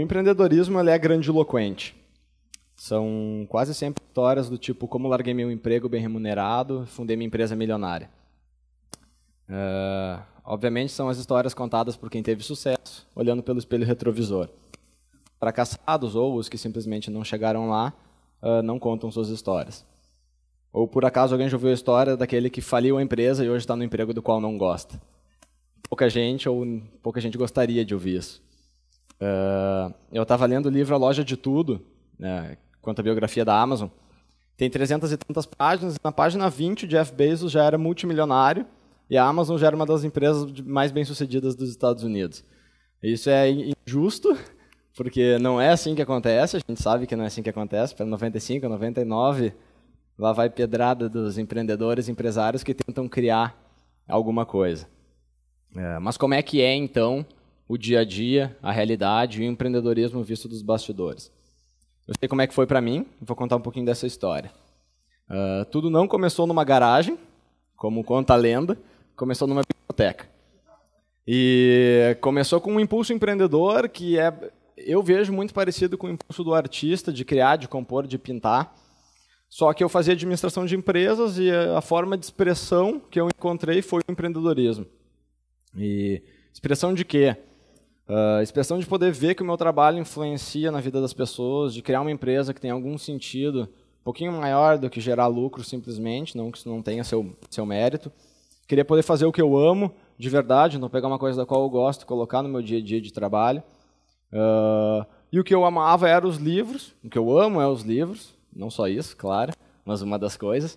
o empreendedorismo ele é grandiloquente. São quase sempre histórias do tipo como larguei meu emprego bem remunerado, fundei minha empresa milionária. Uh, obviamente são as histórias contadas por quem teve sucesso, olhando pelo espelho retrovisor. Fracassados ou os que simplesmente não chegaram lá uh, não contam suas histórias. Ou por acaso alguém já ouviu a história daquele que faliu a empresa e hoje está no emprego do qual não gosta. Pouca gente ou pouca gente gostaria de ouvir isso. Ah, eu estava lendo o livro A Loja de Tudo, né, quanto à biografia da Amazon. Tem 300 e tantas páginas. Na página 20, o Jeff Bezos já era multimilionário e a Amazon já era uma das empresas mais bem-sucedidas dos Estados Unidos. Isso é injusto, porque não é assim que acontece. A gente sabe que não é assim que acontece. Para 95, 99, lá vai pedrada dos empreendedores, empresários que tentam criar alguma coisa. É, mas como é que é, então o dia a dia, a realidade e o empreendedorismo visto dos bastidores. Eu sei como é que foi para mim, vou contar um pouquinho dessa história. Uh, tudo não começou numa garagem, como conta a lenda, começou numa biblioteca. E começou com um impulso empreendedor que é, eu vejo muito parecido com o impulso do artista de criar, de compor, de pintar. Só que eu fazia administração de empresas e a forma de expressão que eu encontrei foi o empreendedorismo. E expressão de quê? Uh, ah, expressão de poder ver que o meu trabalho influencia na vida das pessoas, de criar uma empresa que tem algum sentido um pouquinho maior do que gerar lucro simplesmente, não que isso não tenha seu, seu mérito. Queria poder fazer o que eu amo de verdade, não pegar uma coisa da qual eu gosto, e colocar no meu dia a dia de trabalho. Uh, e o que eu amava era os livros, o que eu amo é os livros, não só isso, claro, mas uma das coisas.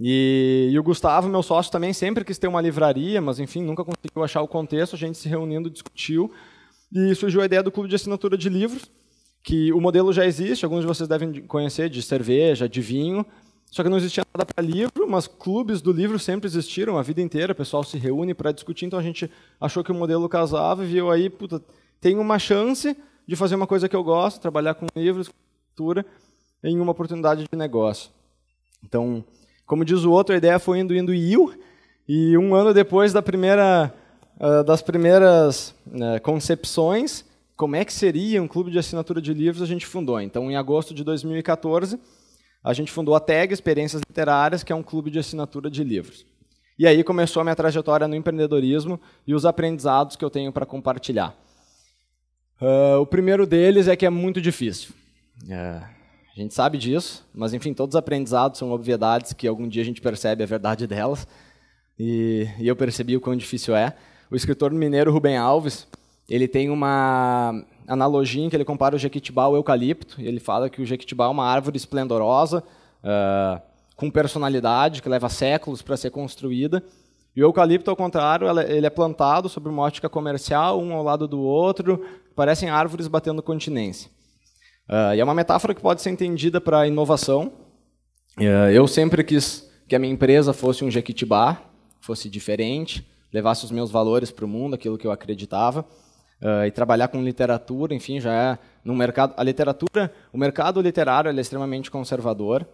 E, e, o Gustavo, meu sócio, também sempre quis ter uma livraria, mas enfim, nunca conseguiu achar o contexto. A gente se reunindo discutiu e surgiu a ideia do clube de assinatura de livros, que o modelo já existe, alguns de vocês devem conhecer, de cerveja, de vinho, só que não existia nada para livro, mas clubes do livro sempre existiram a vida inteira, o pessoal se reúne para discutir, então a gente achou que o modelo casava e viu aí, puta, tem uma chance de fazer uma coisa que eu gosto, trabalhar com livros, cultura, em uma oportunidade de negócio. Então, como diz o outro, a ideia foi indo, indo e eu, e um ano depois da primeira ah, das primeiras né, concepções, como é que seria um clube de assinatura de livros, a gente fundou. Então, em agosto de 2014, a gente fundou a TEG Experiências Literárias, que é um clube de assinatura de livros. E aí começou a minha trajetória no empreendedorismo e os aprendizados que eu tenho para compartilhar. Uh, o primeiro deles é que é muito difícil. É, a gente sabe disso, mas enfim, todos os aprendizados são obviedades que algum dia a gente percebe a verdade delas. E, e eu percebi o quão difícil é. O escritor mineiro Rubem Alves, ele tem uma analogia em que ele compara o jequitibá ao eucalipto. ele fala que o jequitibá é uma árvore esplendorosa, uh, com personalidade, que leva séculos para ser construída. E o eucalipto, ao contrário, é, ele é plantado sob uma ótica comercial, um ao lado do outro, parecem árvores batendo continência. Uh, e é uma metáfora que pode ser entendida para inovação. Uh, eu sempre quis que a minha empresa fosse um jequitibá, fosse diferente, levasse os meus valores para o mundo, aquilo que eu acreditava. Uh, e trabalhar com literatura, enfim, já é no mercado. A literatura, o mercado literário é extremamente conservador.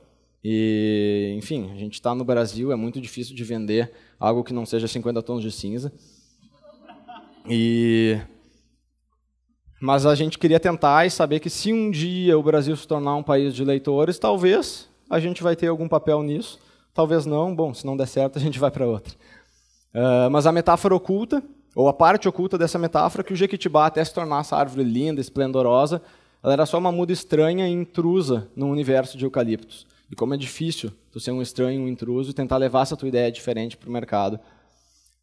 E, enfim, a gente está no Brasil, é muito difícil de vender algo que não seja 50 tons de cinza. E mas a gente queria tentar e saber que se um dia o Brasil se tornar um país de leitores, talvez a gente vai ter algum papel nisso, talvez não. Bom, se não der certo, a gente vai para outra. Uh, mas a metáfora oculta, ou a parte oculta dessa metáfora, é que o Jequitibá, até se tornar essa árvore linda, esplendorosa, ela era só uma muda estranha e intrusa no universo de eucaliptos. E como é difícil tu ser um estranho, um intruso, e tentar levar essa tua ideia diferente para o mercado.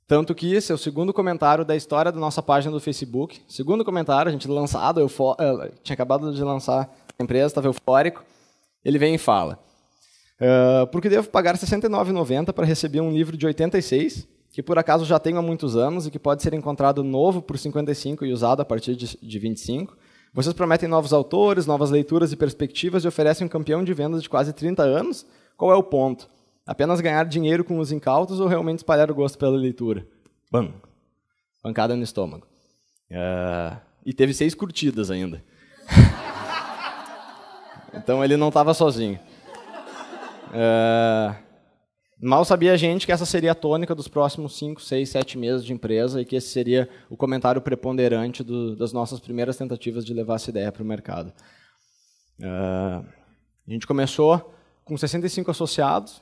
Tanto que esse é o segundo comentário da história da nossa página do Facebook. Segundo comentário, a gente lançado, eu eh, tinha acabado de lançar a empresa, estava eufórico. Ele vem e fala: uh, ah, Por que devo pagar R$ 69,90 para receber um livro de 86? que por acaso já tenho há muitos anos e que pode ser encontrado novo por 55 e usado a partir de, 25. Vocês prometem novos autores, novas leituras e perspectivas e oferecem um campeão de vendas de quase 30 anos? Qual é o ponto? Apenas ganhar dinheiro com os incautos ou realmente espalhar o gosto pela leitura? Bam! Pancada no estômago. Uh... E teve seis curtidas ainda. então ele não estava sozinho. Uh... Mal sabia a gente que essa seria a tônica dos próximos 5, 6, 7 meses de empresa e que esse seria o comentário preponderante do, das nossas primeiras tentativas de levar essa ideia para o mercado. Uh, a gente começou com 65 associados,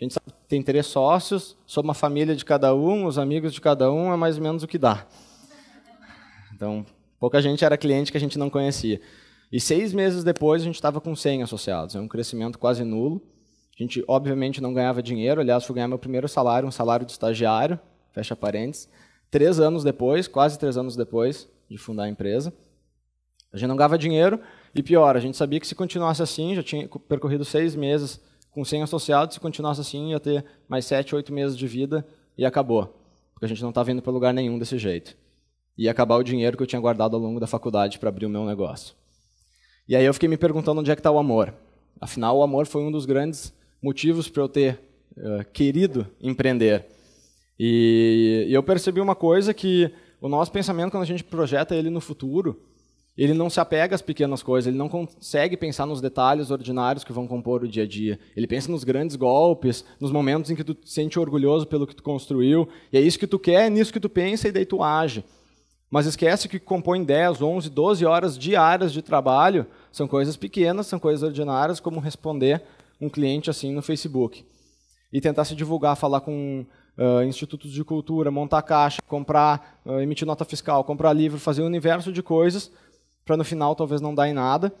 a gente tem três sócios, sou uma família de cada um, os amigos de cada um é mais ou menos o que dá. Então, pouca gente era cliente que a gente não conhecia. E seis meses depois a gente estava com 100 associados, é um crescimento quase nulo. A gente, obviamente, não ganhava dinheiro. Aliás, fui ganhar meu primeiro salário, um salário de estagiário, fecha parênteses. Três anos depois, quase três anos depois de fundar a empresa. A gente não ganhava dinheiro e, pior, a gente sabia que se continuasse assim, já tinha percorrido seis meses com 100 associados, se continuasse assim, ia ter mais sete, oito meses de vida e acabou. Porque a gente não estava tá indo para lugar nenhum desse jeito. E acabar o dinheiro que eu tinha guardado ao longo da faculdade para abrir o meu negócio. E aí eu fiquei me perguntando onde é que está o amor. Afinal, o amor foi um dos grandes motivos para eu ter uh, querido empreender. E, e eu percebi uma coisa que o nosso pensamento, quando a gente projeta ele no futuro, ele não se apega às pequenas coisas, ele não consegue pensar nos detalhes ordinários que vão compor o dia a dia. Ele pensa nos grandes golpes, nos momentos em que tu te sente orgulhoso pelo que tu construiu, e é isso que tu quer, é nisso que tu pensa e daí tu age. Mas esquece que compõe 10, 11, 12 horas diárias de trabalho, são coisas pequenas, são coisas ordinárias, como responder um cliente assim no Facebook e tentar se divulgar, falar com uh, institutos de cultura, montar caixa, comprar, uh, emitir nota fiscal, comprar livro, fazer um universo de coisas para no final talvez não dar em nada.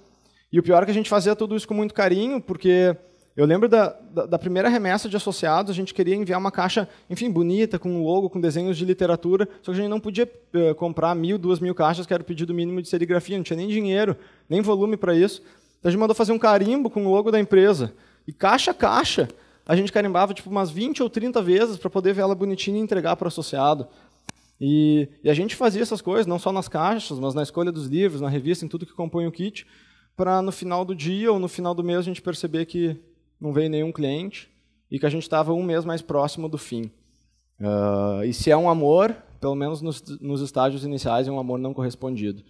E o pior é que a gente fazia tudo isso com muito carinho, porque eu lembro da, da, da, primeira remessa de associados, a gente queria enviar uma caixa, enfim, bonita, com um logo, com desenhos de literatura, só que a gente não podia uh, comprar mil, duas mil caixas, que era o pedido mínimo de serigrafia, não tinha nem dinheiro, nem volume para isso. Então a gente mandou fazer um carimbo com o logo da empresa. E caixa a caixa, a gente carimbava tipo umas 20 ou 30 vezes para poder ver ela bonitinha e entregar para o associado. E, e, a gente fazia essas coisas, não só nas caixas, mas na escolha dos livros, na revista, em tudo que compõe o kit, para no final do dia ou no final do mês a gente perceber que não veio nenhum cliente e que a gente estava um mês mais próximo do fim. Uh, e se é um amor, pelo menos nos, nos estágios iniciais, é um amor não correspondido.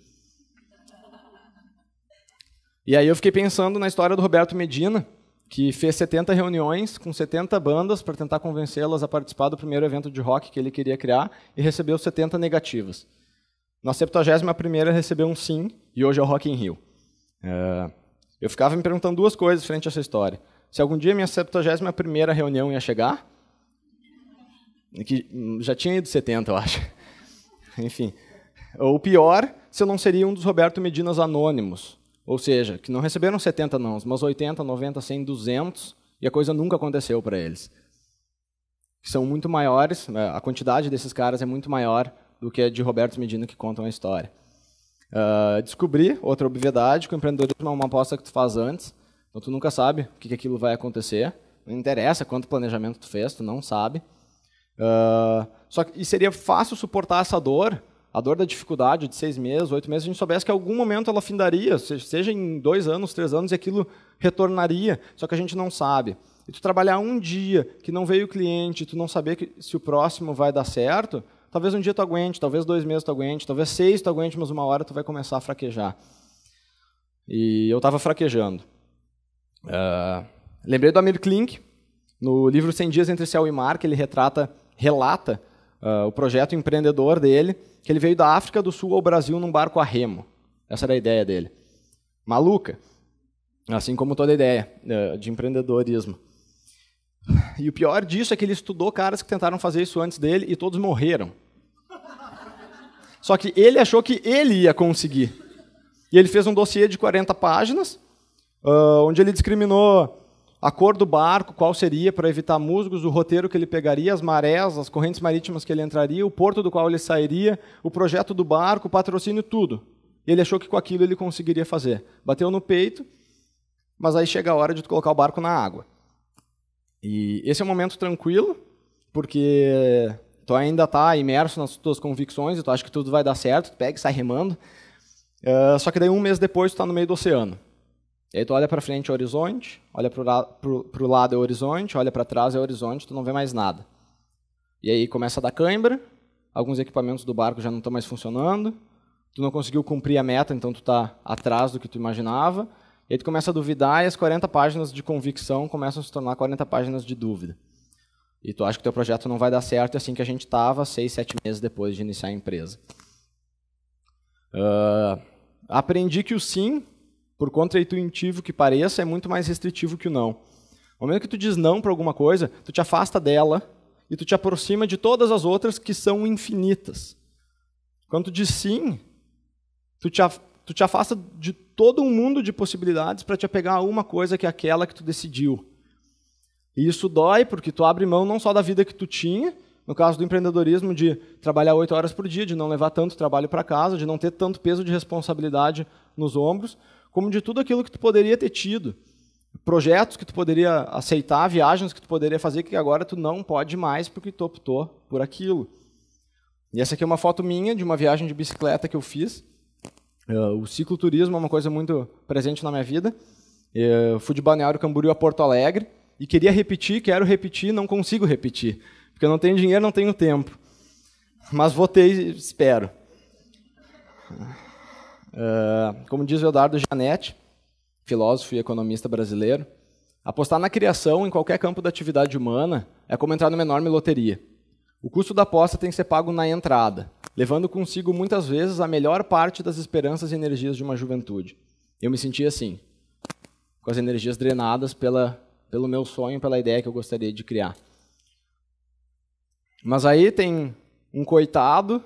E aí eu fiquei pensando na história do Roberto Medina, que fez 70 reuniões com 70 bandas para tentar convencê-las a participar do primeiro evento de rock que ele queria criar e recebeu 70 negativas. Na 71ª recebeu um sim e hoje é o Rock in Rio. Uh, eu ficava me perguntando duas coisas frente a essa história. Se algum dia minha 71ª reunião ia chegar, que já tinha ido 70, eu acho. Enfim. Ou pior, se eu não seria um dos Roberto Medinas anônimos, ou seja, que não receberam 70 nãos, mas 80, 90, 100, 200, e a coisa nunca aconteceu para eles. são muito maiores, né, a quantidade desses caras é muito maior do que a de Roberto Medina que contam a história. Uh, descobri outra obviedade, que o empreendedorismo é uma aposta que tu faz antes, então tu nunca sabe o que, que aquilo vai acontecer, não interessa quanto planejamento tu fez, tu não sabe. Uh, só que, e seria fácil suportar essa dor a dor da dificuldade de seis meses, oito meses, a gente soubesse que em algum momento ela findaria, seja em dois anos, três anos, e aquilo retornaria, só que a gente não sabe. E tu trabalhar um dia que não veio o cliente, tu não saber que, se o próximo vai dar certo, talvez um dia tu aguente, talvez dois meses tu aguente, talvez seis tu aguente, mas uma hora tu vai começar a fraquejar. E eu estava fraquejando. Uh, lembrei do Amir Klink, no livro 100 Dias Entre Céu e Mar, que ele retrata, relata uh, o projeto empreendedor dele, que ele veio da África do Sul ao Brasil num barco a remo. Essa era a ideia dele. Maluca, assim como toda ideia uh, de empreendedorismo. E o pior disso é que ele estudou caras que tentaram fazer isso antes dele e todos morreram. Só que ele achou que ele ia conseguir. E ele fez um dossiê de 40 páginas, uh, onde ele discriminou a cor do barco, qual seria para evitar musgos, o roteiro que ele pegaria, as marés, as correntes marítimas que ele entraria, o porto do qual ele sairia, o projeto do barco, o patrocínio, tudo. ele achou que com aquilo ele conseguiria fazer. Bateu no peito, mas aí chega a hora de colocar o barco na água. E esse é um momento tranquilo, porque tu ainda está imerso nas tuas convicções e tu acha que tudo vai dar certo, tu pega e sai remando. Uh, só que daí um mês depois tu está no meio do oceano. E aí tu olha para frente é o horizonte, olha para o lado é o horizonte, olha para trás é o horizonte, tu não vê mais nada. E aí começa a dar cãibra, alguns equipamentos do barco já não estão mais funcionando, tu não conseguiu cumprir a meta, então tu está atrás do que tu imaginava, e aí tu começa a duvidar e as 40 páginas de convicção começam a se tornar 40 páginas de dúvida. E tu acha que teu projeto não vai dar certo assim que a gente estava, seis, sete meses depois de iniciar a empresa. Uh, aprendi que o sim por contraintuitivo que pareça, é muito mais restritivo que o não. No momento que tu diz não para alguma coisa, tu te afasta dela e tu te aproxima de todas as outras que são infinitas. Quando tu diz sim, tu te, tu te afasta de todo um mundo de possibilidades para te apegar a uma coisa que é aquela que tu decidiu. E isso dói porque tu abre mão não só da vida que tu tinha, no caso do empreendedorismo, de trabalhar oito horas por dia, de não levar tanto trabalho para casa, de não ter tanto peso de responsabilidade nos ombros, como de tudo aquilo que tu poderia ter tido. Projetos que tu poderia aceitar, viagens que tu poderia fazer, que agora tu não pode mais porque tu optou por aquilo. E essa aqui é uma foto minha de uma viagem de bicicleta que eu fiz. Eh, o cicloturismo é uma coisa muito presente na minha vida. Eu eh, fui de Balneário Camboriú a Porto Alegre e queria repetir, quero repetir, não consigo repetir, porque eu não tenho dinheiro, não tenho tempo. Mas votei, espero. Uh, como diz o Eduardo Janetti, filósofo e economista brasileiro, apostar na criação em qualquer campo da atividade humana é como entrar numa enorme loteria. O custo da aposta tem que ser pago na entrada, levando consigo muitas vezes a melhor parte das esperanças e energias de uma juventude. Eu me senti assim, com as energias drenadas pela, pelo meu sonho, pela ideia que eu gostaria de criar. Mas aí tem um coitado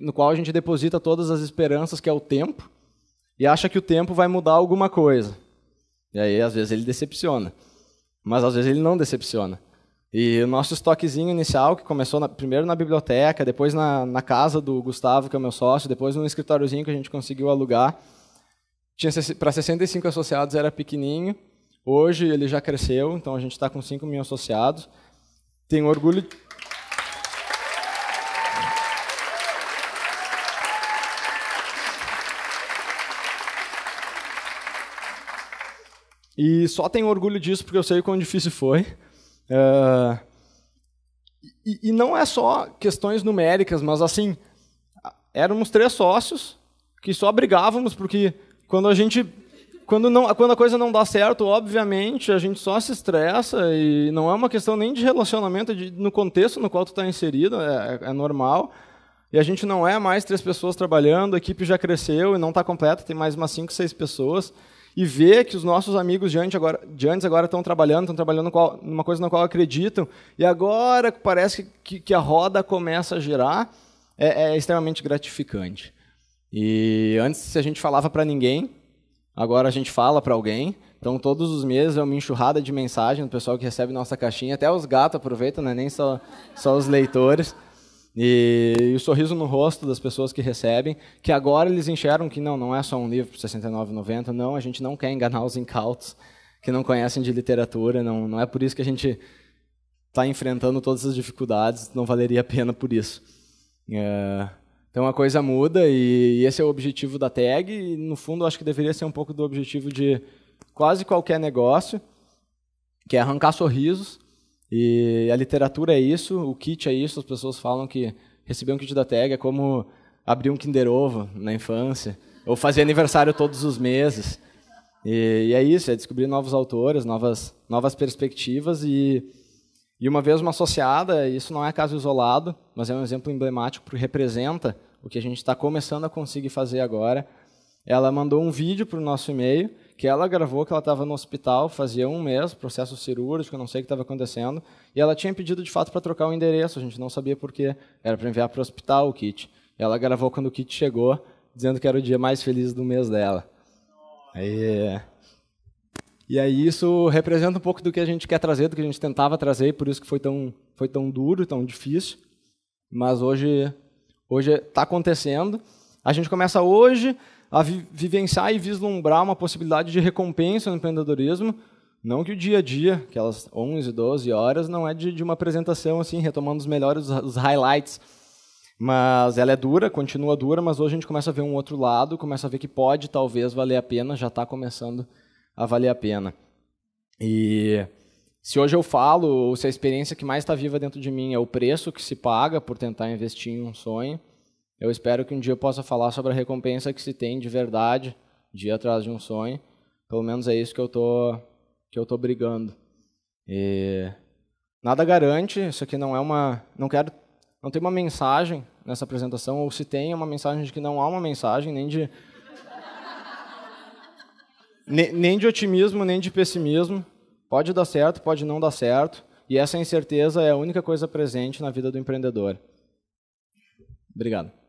no qual a gente deposita todas as esperanças, que é o tempo, e acha que o tempo vai mudar alguma coisa. E aí, às vezes, ele decepciona. Mas às vezes ele não decepciona. E o nosso estoquezinho inicial, que começou na, primeiro na biblioteca, depois na, na, casa do Gustavo, que é o meu sócio, depois num escritóriozinho que a gente conseguiu alugar, tinha para 65 associados era pequenininho. Hoje ele já cresceu, então a gente está com 5 mil associados. Tenho orgulho E só tenho orgulho disso porque eu sei o quão difícil foi. Uh, e, e, não é só questões numéricas, mas assim, éramos três sócios que só brigávamos porque quando a gente quando, não, quando a coisa não dá certo, obviamente, a gente só se estressa e não é uma questão nem de relacionamento, de, no contexto no qual tu está inserido, é, é, é normal. E a gente não é mais três pessoas trabalhando, a equipe já cresceu e não está completa, tem mais umas cinco, seis pessoas e ver que os nossos amigos de antes agora, de antes agora estão trabalhando, estão trabalhando numa coisa na qual acreditam, e agora parece que, que a roda começa a girar, é, é extremamente gratificante. E antes se a gente falava para ninguém, agora a gente fala para alguém. Então todos os meses é uma enxurrada de mensagem do pessoal que recebe nossa caixinha, até os gatos aproveitam, né? nem só, só os leitores. E, e, o sorriso no rosto das pessoas que recebem, que agora eles enxergam que não, não é só um livro por 69,90, não, a gente não quer enganar os incautos que não conhecem de literatura, não, não é por isso que a gente está enfrentando todas as dificuldades, não valeria a pena por isso. É, então a coisa muda e, e esse é o objetivo da tag, e no fundo acho que deveria ser um pouco do objetivo de quase qualquer negócio, que é arrancar sorrisos e a literatura é isso, o kit é isso, as pessoas falam que receber um kit da tag é como abrir um Kinder Ovo na infância, ou fazer aniversário todos os meses. E, e é isso, é descobrir novos autores, novas, novas perspectivas e, e uma vez uma associada, isso não é caso isolado, mas é um exemplo emblemático porque representa o que a gente está começando a conseguir fazer agora. Ela mandou um vídeo para o nosso e-mail que ela gravou que ela estava no hospital, fazia um mês, processo cirúrgico, não sei o que estava acontecendo, e ela tinha pedido de fato para trocar o endereço, a gente não sabia por quê, era para enviar para o hospital o kit. Ela gravou quando o kit chegou, dizendo que era o dia mais feliz do mês dela. E, e aí isso representa um pouco do que a gente quer trazer, do que a gente tentava trazer, por isso que foi tão, foi tão duro, tão difícil. Mas hoje hoje está acontecendo. A gente começa hoje, a vi vivenciar e vislumbrar uma possibilidade de recompensa no empreendedorismo. Não que o dia a dia, aquelas 11, 12 horas, não é de, de uma apresentação assim, retomando os melhores os highlights. Mas ela é dura, continua dura, mas hoje a gente começa a ver um outro lado, começa a ver que pode talvez valer a pena, já está começando a valer a pena. E se hoje eu falo, ou se a experiência que mais está viva dentro de mim é o preço que se paga por tentar investir em um sonho, eu espero que um dia eu possa falar sobre a recompensa que se tem de verdade, dia atrás de um sonho. Pelo menos é isso que eu tô, que eu tô brigando. E nada garante, isso aqui não é uma. Não quero. Não tem uma mensagem nessa apresentação, ou se tem, é uma mensagem de que não há uma mensagem, nem de. nem de otimismo, nem de pessimismo. Pode dar certo, pode não dar certo. E essa incerteza é a única coisa presente na vida do empreendedor. Obrigado.